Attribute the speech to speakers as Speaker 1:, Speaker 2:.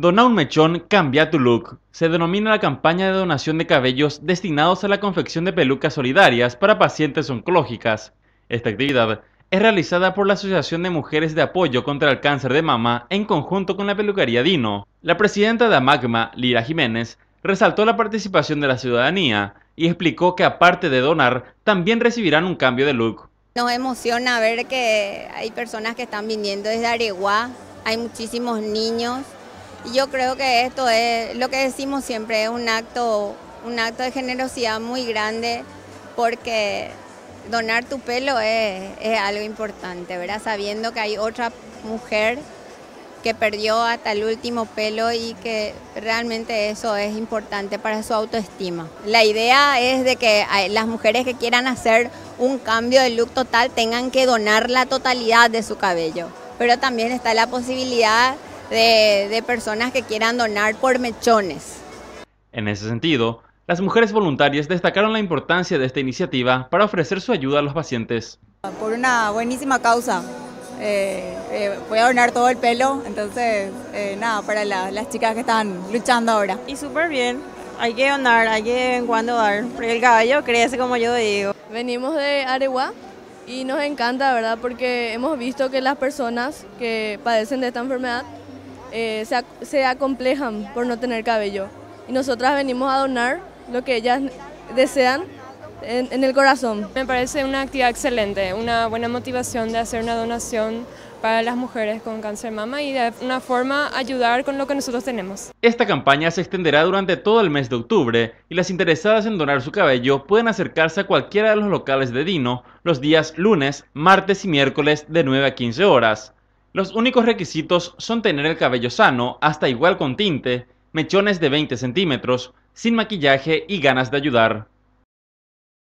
Speaker 1: Dona un mechón, cambia tu look. Se denomina la campaña de donación de cabellos destinados a la confección de pelucas solidarias para pacientes oncológicas. Esta actividad es realizada por la Asociación de Mujeres de Apoyo contra el Cáncer de Mama en conjunto con la peluquería Dino. La presidenta de AMAGMA, Lira Jiménez, resaltó la participación de la ciudadanía y explicó que aparte de donar, también recibirán un cambio de look. Nos
Speaker 2: emociona ver que hay personas que están viniendo desde Areguá, hay muchísimos niños yo creo que esto es lo que decimos siempre, es un acto, un acto de generosidad muy grande porque donar tu pelo es, es algo importante, ¿verdad? Sabiendo que hay otra mujer que perdió hasta el último pelo y que realmente eso es importante para su autoestima. La idea es de que eh, las mujeres que quieran hacer un cambio de look total tengan que donar la totalidad de su cabello, pero también está la posibilidad de, personas que quieran donar por mechones.
Speaker 1: En ese sentido, las mujeres voluntarias destacaron la importancia de esta iniciativa para ofrecer su ayuda a los pacientes.
Speaker 2: Por una buenísima causa, eh, eh, voy a donar todo el pelo, entonces eh, nada, para las chicas que están luchando ahora. Y súper bien, hay que donar, hay que
Speaker 3: en cuando dar, porque el caballo crece como yo digo. Venimos de Aregua y nos encanta, ¿verdad? Porque hemos visto que las personas que padecen de esta enfermedad eh, se, acomplejan por no tener cabello. Y nosotras venimos a donar lo que
Speaker 4: ellas desean en, en el corazón. Me parece una actividad excelente, una buena motivación de hacer una donación para las mujeres con cáncer mama y de una forma ayudar con lo que nosotros tenemos.
Speaker 1: Esta campaña se extenderá durante todo el mes de octubre y las interesadas en donar su cabello pueden acercarse a cualquiera de los locales de Dino los días lunes, martes y miércoles de 9 a 15 horas. Los únicos requisitos son tener el cabello sano, hasta igual con tinte, mechones de 20 centímetros, sin maquillaje y ganas de ayudar.